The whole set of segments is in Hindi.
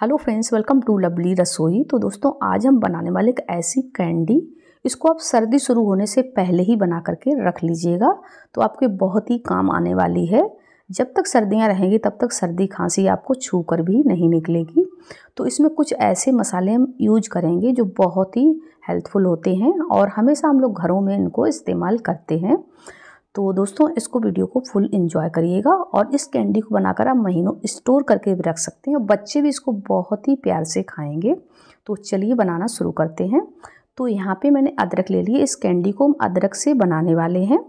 hello friends welcome to lovely Rasoi तो दोस्तों आज हम बनाने वाले एक ऐसी कैंडी इसको आप सर्दी शुरू होने से पहले ही बना करके रख लीजिएगा तो आपके बहुत ही काम आने वाली है जब तक सर्दियां रहेंगी तब तक सर्दी खांसी आपको छू कर भी नहीं निकलेगी तो इसमें कुछ ऐसे मसाले हम यूज करेंगे जो बहुत ही हेल्थफुल होते हैं और हमेशा हम लोग घरों में इनको इस्तेमाल करते हैं तो दोस्तों इसको वीडियो को फुल इन्जॉय करिएगा और इस कैंडी को बनाकर आप महीनों स्टोर करके भी रख सकते हैं और बच्चे भी इसको बहुत ही प्यार से खाएंगे तो चलिए बनाना शुरू करते हैं तो यहाँ पे मैंने अदरक ले लिए इस कैंडी को हम अदरक से बनाने वाले हैं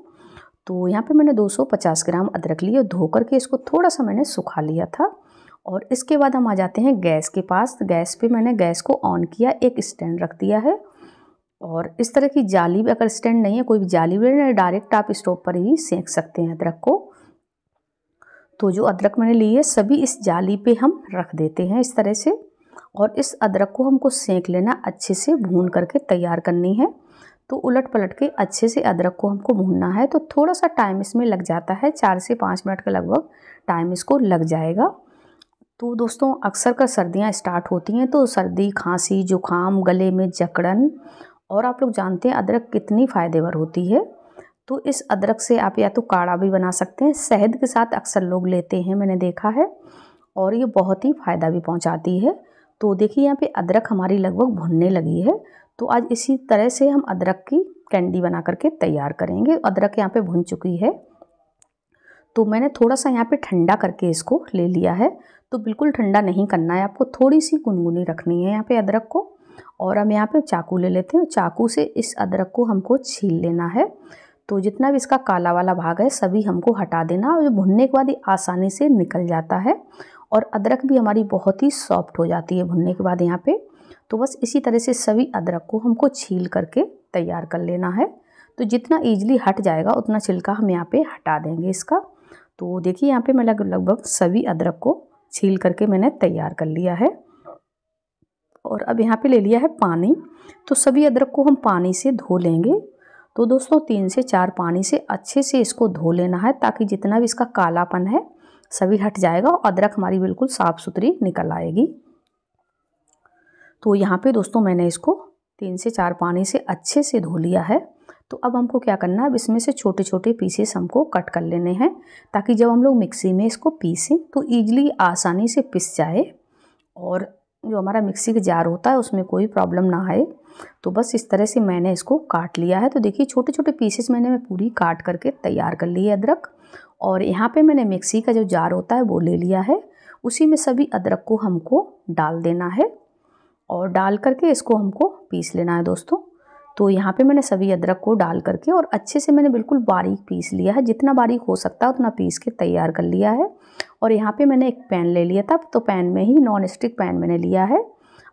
तो यहाँ पे मैंने 250 ग्राम अदरक लिए कर के इसको थोड़ा सा मैंने सुखा लिया था और इसके बाद हम आ जाते हैं गैस के पास गैस पे मैंने गैस को ऑन किया एक स्टैंड रख दिया है और इस तरह की जाली भी अगर स्टैंड नहीं है कोई भी जाली भी डायरेक्ट आप स्टोव पर ही सेंक सकते हैं अदरक को तो जो अदरक मैंने ली है सभी इस जाली पे हम रख देते हैं इस तरह से और इस अदरक को हमको सेंक लेना अच्छे से भून करके तैयार करनी है तो उलट पलट के अच्छे से अदरक को हमको भूनना है तो थोड़ा सा टाइम इसमें लग जाता है चार से पाँच मिनट का लगभग टाइम इसको लग जाएगा तो दोस्तों अक्सर कर सर्दियाँ स्टार्ट होती हैं तो सर्दी खांसी जुकाम गले में जकड़न और आप लोग जानते हैं अदरक कितनी फ़ायदेवर होती है तो इस अदरक से आप या तो काढ़ा भी बना सकते हैं शहद के साथ अक्सर लोग लेते हैं मैंने देखा है और ये बहुत ही फ़ायदा भी पहुंचाती है तो देखिए यहाँ पे अदरक हमारी लगभग भुनने लगी है तो आज इसी तरह से हम अदरक की कैंडी बना करके तैयार करेंगे अदरक यहाँ पे भुन चुकी है तो मैंने थोड़ा सा यहाँ पे ठंडा करके इसको ले लिया है तो बिल्कुल ठंडा नहीं करना है आपको थोड़ी सी गुनगुनी रखनी है यहाँ पे अदरक को और हम यहाँ पे चाकू ले लेते हैं चाकू से इस अदरक को हमको छील लेना है तो जितना भी इसका काला वाला भाग है सभी हमको हटा देना और जो भुनने के बाद ही आसानी से निकल जाता है और अदरक भी हमारी बहुत ही सॉफ्ट हो जाती है भुनने के बाद यहाँ पे तो बस इसी तरह से सभी अदरक को हमको छील करके तैयार कर लेना है तो जितना ईजिली हट जाएगा उतना छिलका हम यहाँ पर हटा देंगे इसका तो देखिए यहाँ पे मैं लगभग सभी अदरक को छील करके मैंने तैयार कर लिया है और अब यहाँ पे ले लिया है पानी तो सभी अदरक को हम पानी से धो लेंगे तो दोस्तों तीन से चार पानी से अच्छे से इसको धो लेना है ताकि जितना भी इसका कालापन है सभी हट जाएगा और अदरक हमारी बिल्कुल साफ़ सुथरी निकल आएगी तो यहाँ पे दोस्तों मैंने इसको तीन से चार पानी से अच्छे से धो लिया है तो अब हमको क्या करना है अब इसमें से छोटे छोटे पीसेस हमको कट कर लेने हैं ताकि जब हम लोग मिक्सी में इसको पीसें तो ईजिली आसानी से पिस जाए और जो हमारा मिक्सी का जार होता है उसमें कोई प्रॉब्लम ना आए तो बस इस तरह से मैंने इसको काट लिया है तो देखिए छोटे छोटे पीसेस मैंने मैं पूरी काट करके तैयार कर ली है अदरक और यहाँ पे मैंने मिक्सी का जो जार होता है वो ले लिया है उसी में सभी अदरक को हमको डाल देना है और डाल करके इसको हमको पीस लेना है दोस्तों तो यहाँ पे मैंने सभी अदरक को डाल करके और अच्छे से मैंने बिल्कुल बारीक पीस लिया है जितना बारीक हो सकता है उतना पीस के तैयार कर लिया है और यहाँ पे मैंने एक पैन ले लिया था तो पैन में ही नॉन स्टिक पैन मैंने लिया है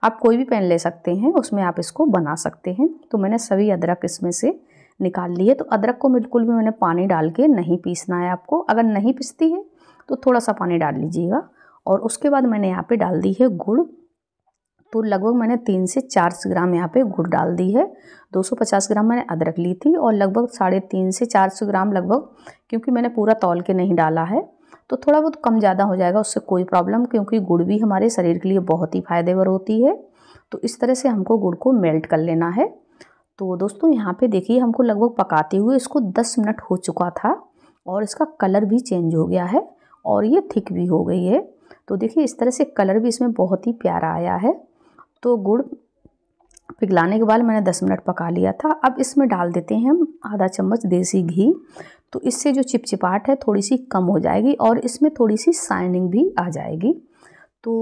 आप कोई भी पैन ले सकते हैं उसमें आप इसको बना सकते हैं तो मैंने सभी अदरक इसमें से निकाल लिए तो अदरक को बिल्कुल भी मैंने पानी डाल के नहीं पीसना है आपको अगर नहीं पीसती है तो थोड़ा सा पानी डाल लीजिएगा और उसके बाद मैंने यहाँ पर डाल दी है गुड़ तो लगभग मैंने तीन से चार ग्राम यहाँ पे गुड़ डाल दी है 250 ग्राम मैंने अदरक ली थी और लगभग साढ़े तीन से चार सौ ग्राम लगभग क्योंकि मैंने पूरा तौल के नहीं डाला है तो थोड़ा बहुत कम ज़्यादा हो जाएगा उससे कोई प्रॉब्लम क्योंकि गुड़ भी हमारे शरीर के लिए बहुत ही फ़ायदेवर होती है तो इस तरह से हमको गुड़ को मेल्ट कर लेना है तो दोस्तों यहाँ पे देखिए हमको लगभग पकाते हुए इसको 10 मिनट हो चुका था और इसका कलर भी चेंज हो गया है और ये थिक भी हो गई है तो देखिए इस तरह से कलर भी इसमें बहुत ही प्यारा आया है तो गुड़ पिघलाने के बाद मैंने 10 मिनट पका लिया था अब इसमें डाल देते हैं हम आधा चम्मच देसी घी तो इससे जो चिपचिपाहट है थोड़ी सी कम हो जाएगी और इसमें थोड़ी सी साइनिंग भी आ जाएगी तो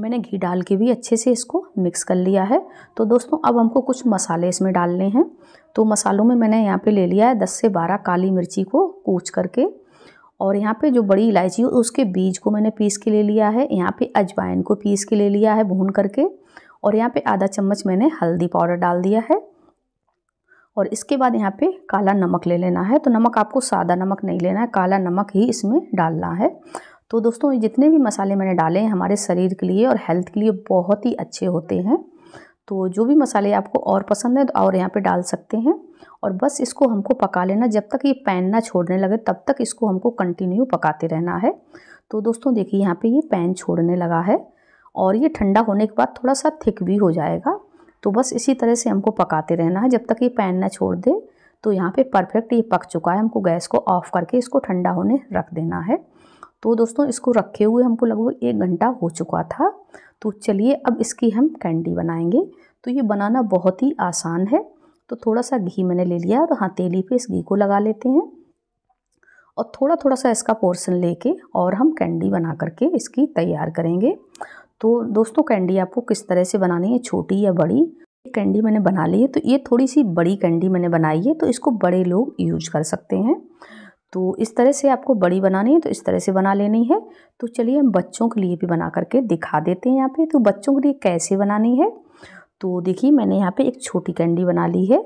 मैंने घी डाल के भी अच्छे से इसको मिक्स कर लिया है तो दोस्तों अब हमको कुछ मसाले इसमें डालने हैं तो मसालों में मैंने यहाँ पे ले लिया है 10 से 12 काली मिर्ची को कूच करके और यहाँ पे जो बड़ी इलायची हो उसके बीज को मैंने पीस के ले लिया है यहाँ पे अजवाइन को पीस के ले लिया है भून करके और यहाँ पे आधा चम्मच मैंने हल्दी पाउडर डाल दिया है और इसके बाद यहाँ पे काला नमक ले लेना है तो नमक आपको सादा नमक नहीं लेना है काला नमक ही इसमें डालना है तो दोस्तों जितने भी मसाले मैंने डाले हैं हमारे शरीर के लिए और हेल्थ के लिए बहुत ही अच्छे होते हैं तो जो भी मसाले आपको और पसंद है तो और यहाँ पे डाल सकते हैं और बस इसको हमको पका लेना जब तक ये पैन ना छोड़ने लगे तब तक इसको हमको कंटिन्यू पकाते रहना है तो दोस्तों देखिए यहाँ पे ये पैन छोड़ने लगा है और ये ठंडा होने के बाद थोड़ा सा थिक भी हो जाएगा तो बस इसी तरह से हमको पकाते रहना है जब तक ये पैन ना छोड़ दे तो यहाँ पे परफेक्ट ये पक चुका है हमको गैस को ऑफ़ करके इसको ठंडा होने रख देना है तो दोस्तों इसको रखे हुए हमको लगभग एक घंटा हो चुका था तो चलिए अब इसकी हम कैंडी बनाएंगे तो ये बनाना बहुत ही आसान है तो थोड़ा सा घी मैंने ले लिया हाँ हथेली पर इस घी को लगा लेते हैं और थोड़ा थोड़ा सा इसका पोर्शन लेके और हम कैंडी बना करके इसकी तैयार करेंगे तो दोस्तों कैंडी आपको किस तरह से बनानी है छोटी या बड़ी कैंडी मैंने बना ली है तो ये थोड़ी सी बड़ी कैंडी मैंने बनाई है तो इसको बड़े लोग यूज कर सकते हैं तो इस तरह से आपको बड़ी बनानी है तो इस तरह से बना लेनी है तो चलिए हम बच्चों के लिए भी बना करके दिखा देते हैं यहाँ पे तो बच्चों के लिए कैसे बनानी है तो देखिए मैंने यहाँ पे एक छोटी कैंडी बना ली है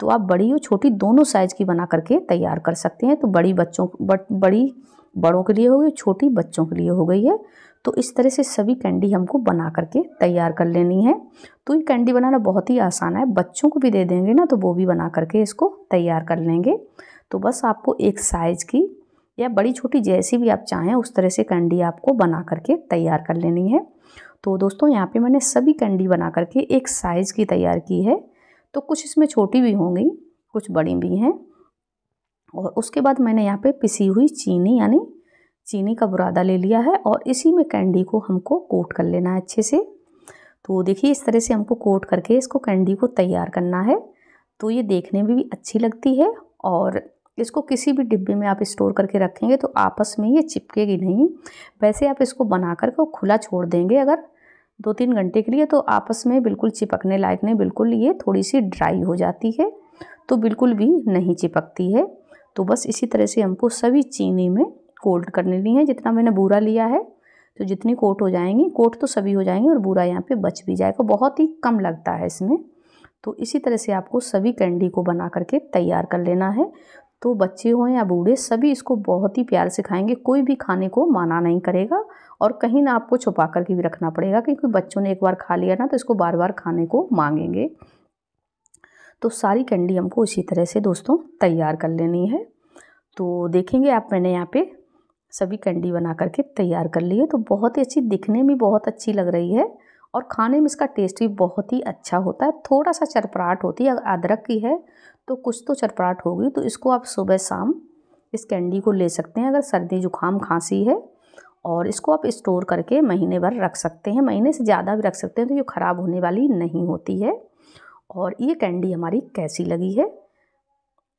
तो आप बड़ी और छोटी दोनों साइज़ की बना करके तैयार कर सकते हैं तो बड़ी बच्चों बड़, बड़ी बड़ों के लिए हो गई छोटी बच्चों के लिए हो गई है तो इस तरह से सभी कैंडी हमको बना करके तैयार कर लेनी है तो ये कैंडी बनाना बहुत ही आसान है बच्चों को भी दे देंगे ना तो वो भी बना करके इसको तैयार कर लेंगे तो बस आपको एक साइज़ की या बड़ी छोटी जैसी भी आप चाहें उस तरह से कैंडी आपको बना करके तैयार कर लेनी है तो दोस्तों यहाँ पे मैंने सभी कैंडी बना करके एक साइज़ की तैयार की है तो कुछ इसमें छोटी भी होंगी कुछ बड़ी भी हैं और उसके बाद मैंने यहाँ पे पिसी हुई चीनी यानी चीनी का बुरादा ले लिया है और इसी में कैंडी को हमको कोट कर लेना है अच्छे से तो देखिए इस तरह से हमको कोट करके इसको कैंडी को तैयार करना है तो ये देखने में भी अच्छी लगती है और इसको किसी भी डिब्बे में आप स्टोर करके रखेंगे तो आपस में ये चिपकेगी नहीं वैसे आप इसको बना करके खुला छोड़ देंगे अगर दो तीन घंटे के लिए तो आपस में बिल्कुल चिपकने लायक नहीं बिल्कुल ये थोड़ी सी ड्राई हो जाती है तो बिल्कुल भी नहीं चिपकती है तो बस इसी तरह से हमको सभी चीनी में कोल्ड कर लेनी है जितना मैंने बूरा लिया है तो जितनी कोट हो जाएंगी कोट तो सभी हो जाएंगी और बूरा यहाँ पे बच भी जाएगा बहुत ही कम लगता है इसमें तो इसी तरह से आपको सभी कैंडी को बना करके तैयार कर लेना है तो बच्चे हों या बूढ़े सभी इसको बहुत ही प्यार से खाएंगे कोई भी खाने को माना नहीं करेगा और कहीं ना आपको छुपा करके भी रखना पड़ेगा क्योंकि बच्चों ने एक बार खा लिया ना तो इसको बार बार खाने को मांगेंगे तो सारी कैंडी हमको इसी तरह से दोस्तों तैयार कर लेनी है तो देखेंगे आप मैंने यहाँ पे सभी कैंडी बना करके तैयार कर ली है तो बहुत ही अच्छी दिखने में बहुत अच्छी लग रही है और खाने में इसका टेस्ट भी बहुत ही अच्छा होता है थोड़ा सा चरपराहट होती है अगर अदरक की है तो कुछ तो चरपराहट होगी तो इसको आप सुबह शाम इस कैंडी को ले सकते हैं अगर सर्दी जुकाम खांसी है और इसको आप स्टोर करके महीने भर रख सकते हैं महीने से ज़्यादा भी रख सकते हैं तो ये ख़राब होने वाली नहीं होती है और ये कैंडी हमारी कैसी लगी है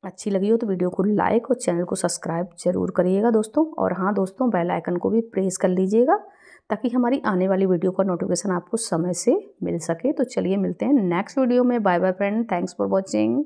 अच्छी लगी हो तो वीडियो को लाइक और चैनल को सब्सक्राइब जरूर करिएगा दोस्तों और हाँ दोस्तों बेल आइकन को भी प्रेस कर लीजिएगा ताकि हमारी आने वाली वीडियो का नोटिफिकेशन आपको समय से मिल सके तो चलिए मिलते हैं नेक्स्ट वीडियो में bye bye friend thanks for watching